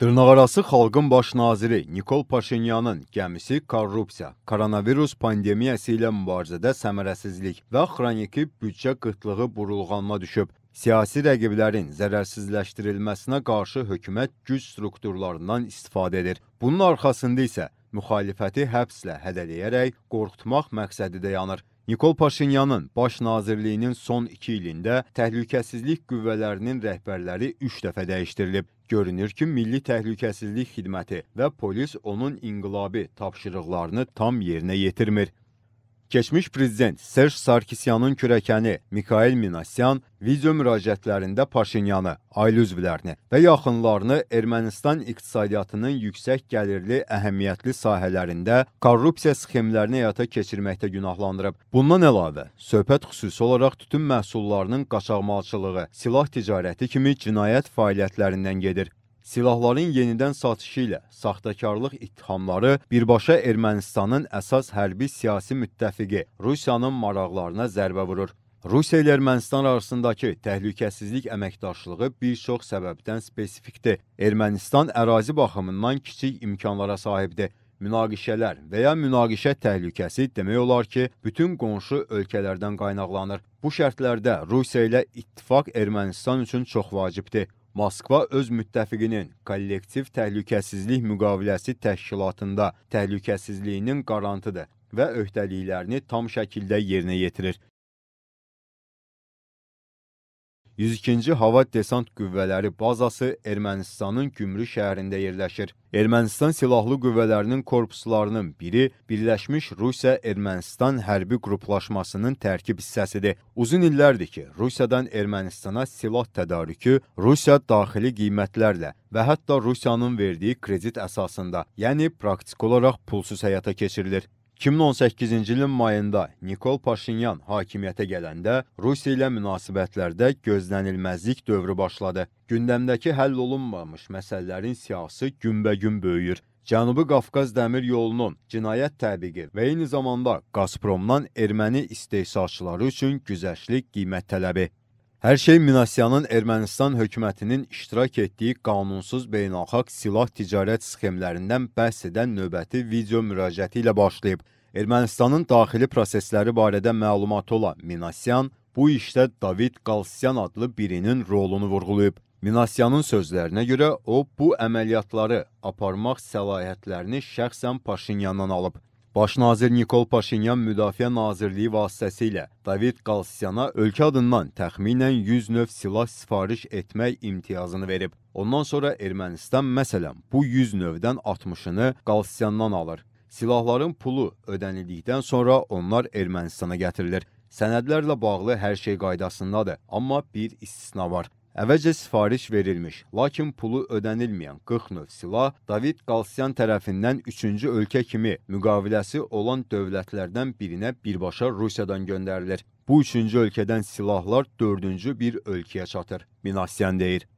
Dırnaqarası Xalqın Baş Naziri Nikol Paşinyanın gəmisi korrupsiya, koronavirus pandemiyası ilə mübarizədə səmərəsizlik və xroniki büdcə qıtlığı burulğanına düşüb. Siyasi rəqiblərin zərərsizləşdirilməsinə qarşı hökumət güc strukturlarından istifadə edir. Bunun arxasında isə müxalifəti həbslə hədələyərək qorxutmaq məqsədi də yanır. Nikol Paşinyanın baş nazirliyinin son iki ilində təhlükəsizlik qüvvələrinin rəhbərləri üç dəfə dəyişdirilib. Görünür ki, Milli Təhlükəsizlik Xidməti və polis onun inqilabi tapşırıqlarını tam yerinə yetirmir. Keçmiş prezident Serj Sarkisyanın kürəkəni Mikhail Minasyan video müraciətlərində Paşinyanı, ailə üzvlərini və yaxınlarını Ermənistan iqtisadiyyatının yüksək gəlirli, əhəmiyyətli sahələrində korrupsiya sxemlərini həyata keçirməkdə günahlandırıb. Bundan əlavə, söhbət xüsusi olaraq tütün məhsullarının qaçaqmalçılığı, silah ticarəti kimi cinayət fəaliyyətlərindən gedir. Silahların yenidən satışı ilə saxtakarlıq ittihamları birbaşa Ermənistanın əsas hərbi siyasi müttəfiqi Rusiyanın maraqlarına zərbə vurur. Rusiya ilə Ermənistan arasındakı təhlükəsizlik əməkdaşlığı bir çox səbəbdən spesifikdir. Ermənistan ərazi baxımından kiçik imkanlara sahibdir. Münaqişələr və ya münaqişə təhlükəsi demək olar ki, bütün qonşu ölkələrdən qaynaqlanır. Bu şərtlərdə Rusiya ilə ittifaq Ermənistan üçün çox vacibdir. Moskva öz müttəfiqinin kollektiv təhlükəsizlik müqaviləsi təşkilatında təhlükəsizliyinin qarantıdır və öhdəliklərini tam şəkildə yerinə yetirir. 102-ci Hava Desant Qüvvələri bazası Ermənistanın Gümrü şəhərində yerləşir. Ermənistan Silahlı Qüvvələrinin korpuslarının biri Birləşmiş Rusiya-Ermənistan hərbi qruplaşmasının tərkib hissəsidir. Uzun illərdir ki, Rusiyadan Ermənistana silah tədarükü Rusiya daxili qiymətlərlə və hətta Rusiyanın verdiyi kredit əsasında, yəni praktik olaraq pulsuz həyata keçirilir. 2018-ci ilin mayında Nikol Paşinyan hakimiyyətə gələndə Rusiya ilə münasibətlərdə gözlənilməzlik dövrü başladı. Gündəmdəki həll olunmamış məsələlərin siyası günbəgün böyüyür. Cənubi Qafqaz dəmir yolunun cinayət təbiqi və eyni zamanda Qazpromdan erməni istehsalçıları üçün güzəşli qiymət tələbi. Hər şey Minasyanın Ermənistan hökumətinin iştirak etdiyi qanunsuz beynəlxalq silah ticarət sxemlərindən bəhs edən növbəti video müraciəti ilə başlayıb. Ermənistanın daxili prosesləri barədə məlumatı olan Minasyan bu işdə David Qalsyan adlı birinin rolunu vurğulayıb. Minasyanın sözlərinə görə o bu əməliyyatları aparmaq səlahiyyətlərini şəxsən Paşinyandan alıb. Baş nazir Nikol Paşinyan Müdafiə Nazirliyi vasitəsilə David Qalsiyan'a ölkə adından təxminən 100 növ silah sifariş etmək imtiyazını verib. Ondan sonra Ermənistan məsələn bu 100 növdən 60-ını Qalsiyandan alır. Silahların pulu ödənildikdən sonra onlar Ermənistana gətirilir. Sənədlərlə bağlı hər şey qaydasındadır, amma bir istisna var. Əvvəlcə sifariş verilmiş, lakin pulu ödənilməyən 40 növ silah David Qalsyan tərəfindən 3-cü ölkə kimi müqaviləsi olan dövlətlərdən birinə birbaşa Rusiyadan göndərilir. Bu üçüncü ölkədən silahlar dördüncü bir ölkəyə çatır, Minasyan deyir.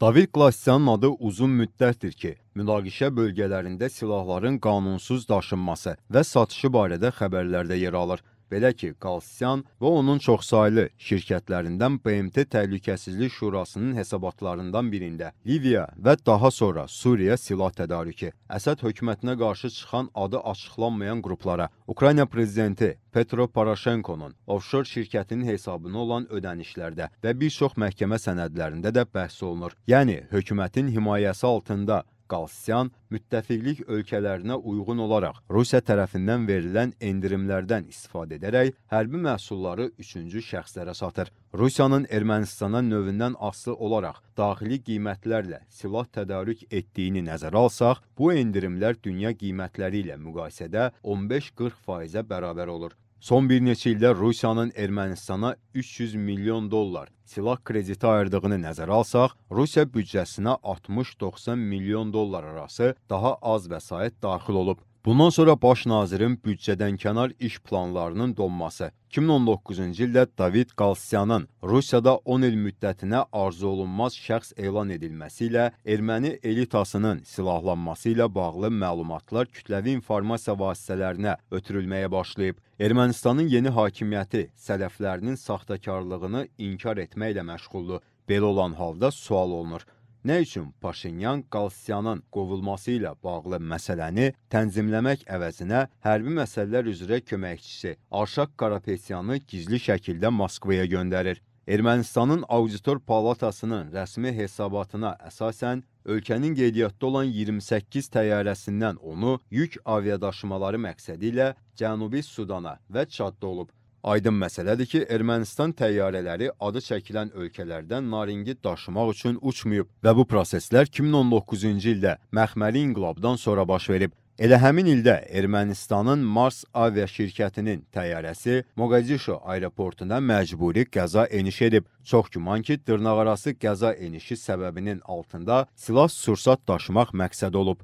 David Qlasyanın adı uzun müddətdir ki, münaqişə bölgələrində silahların qanunsuz daşınması və satışı barədə xəbərlərdə yer alır. Belə ki, Qalsyan və onun çoxsaylı şirkətlərindən BMT Təhlükəsizlik Şurasının hesabatlarından birində Liviya və daha sonra Suriya silah tədarükü, Əsəd hökumətinə qarşı çıxan adı açıqlanmayan qruplara, Ukrayna prezidenti Petro Poroshenkonun offshore şirkətinin hesabına olan ödənişlərdə və bir çox məhkəmə sənədlərində də bəhs olunur. Yəni hökumətin himayəsi altında Qalsyan müttəfiqlik ölkələrinə uyğun olaraq Rusiya tərəfindən verilən endirimlərdən istifadə edərək hərbi məhsulları üçüncü şəxslərə satır. Rusiyanın Ermənistana növündən asılı olaraq daxili qiymətlərlə silah tədarük etdiyini nəzərə alsaq, bu endirimlər dünya qiymətləri ilə müqayisədə 15-40 faizə bərabər olur. Son bir neçə ildə Rusiyanın Ermənistana 300 milyon dollar silah krediti ayırdığını nəzərə alsaq, Rusiya büdcəsinə 60-90 milyon dollar arası daha az vəsait daxil olub. Bundan sonra baş nazirin büdcədən kənar iş planlarının donması, 2019-cu ildə David Qalsyanın Rusiyada 10 il müddətinə arzu olunmaz şəxs elan edilməsi ilə erməni elitasının silahlanması ilə bağlı məlumatlar kütləvi informasiya vasitələrinə ötürülməyə başlayıb. Ermənistanın yeni hakimiyyəti sələflərinin saxtakarlığını inkar etməklə məşğuldur. Belə olan halda sual olunur. Nə üçün Paşinyan Qalsyanın qovulması ilə bağlı məsələni tənzimləmək əvəzinə hərbi məsələlər üzrə köməkçisi Arşaq Qarapetyanı gizli şəkildə Moskvaya göndərir? Ermənistanın Auditor Palatasının rəsmi hesabatına əsasən ölkənin qeydiyyatda olan 28 təyyarəsindən onu yük aviadaşımaları məqsədi ilə Cənubi Sudana və Çadda olub. Aydın məsələdir ki, Ermənistan təyyarələri adı çəkilən ölkələrdən naringi daşımaq üçün uçmayıb və bu proseslər 2019-cu ildə məxməli inqilabdan sonra baş verib. Elə həmin ildə Ermənistanın Mars avia şirkətinin təyyarəsi Mogadişo aeroportuna məcburi qəza eniş edib. Çox güman ki, dırnaqarası qəza enişi səbəbinin altında silah-sursat daşımaq məqsəd olub.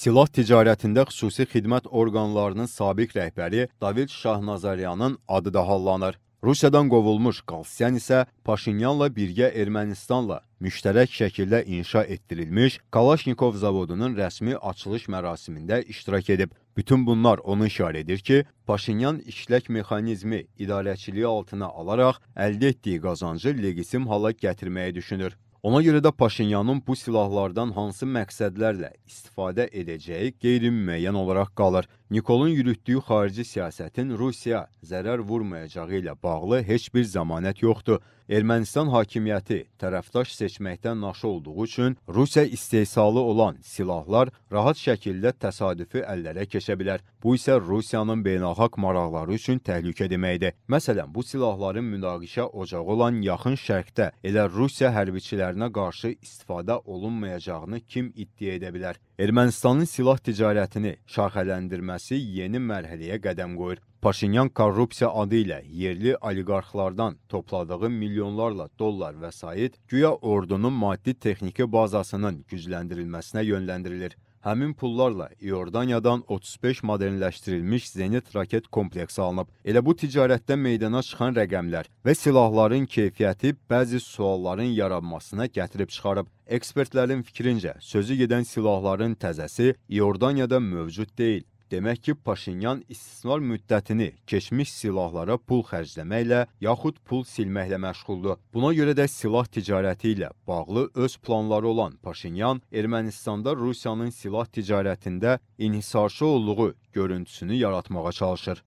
Silah ticarətində xüsusi xidmət orqanlarının sabiq rəhbəri David Şahnazaryanın adı da hallanır. Rusiyadan qovulmuş Qalsyan isə Paşinyanla birgə Ermənistanla müştərək şəkildə inşa etdirilmiş Kalaşnikov zavodunun rəsmi açılış mərasimində iştirak edib. Bütün bunlar onu işarə edir ki, Paşinyan işlək mexanizmi idarəçiliyi altına alaraq əldə etdiyi qazancı legitim hala gətirməyi düşünür. Ona görə də Paşinyanın bu silahlardan hansı məqsədlərlə istifadə edəcəyi qeyri-müəyyən olaraq qalır. Nikolun yürütdüyü xarici siyasətin Rusiya zərər vurmayacağı ilə bağlı heç bir zəmanət yoxdur. Ermənistan hakimiyyəti tərəfdaş seçməkdən naşı olduğu üçün Rusiya istehsalı olan silahlar rahat şəkildə təsadüfi əllərə keçə bilər. Bu isə Rusiyanın beynəlxalq maraqları üçün təhlükə deməkdir. Məsələn, bu silahların münaqişə ocağı olan yaxın şərqdə elə Rusiya hərbiçilərinə qarşı istifadə olunmayacağını kim iddia edə bilər? Ermənistanın silah ticarətini şaxələndirməsi məhkəməsi yeni mərhələyə qədəm qoyur. Paşinyan korrupsiya adı ilə yerli oliqarxlardan topladığı milyonlarla dollar vəsait güya ordunun maddi-texniki bazasının gücləndirilməsinə yönləndirilir. Həmin pullarla İordaniyadan 35 modernləşdirilmiş Zenit raket kompleksi alınıb. Elə bu ticarətdə meydana çıxan rəqəmlər və silahların keyfiyyəti bəzi sualların yaranmasına gətirib çıxarıb. Ekspertlərin fikrincə, sözü gedən silahların təzəsi İordaniyada mövcud deyil. Demək ki, Paşinyan istismar müddətini keçmiş silahlara pul xərcləməklə, yaxud pul silməklə məşğuldur. Buna görə də silah ticarəti ilə bağlı öz planları olan Paşinyan Ermənistanda Rusiyanın silah ticarətində inhisarçı olduğu görüntüsünü yaratmağa çalışır.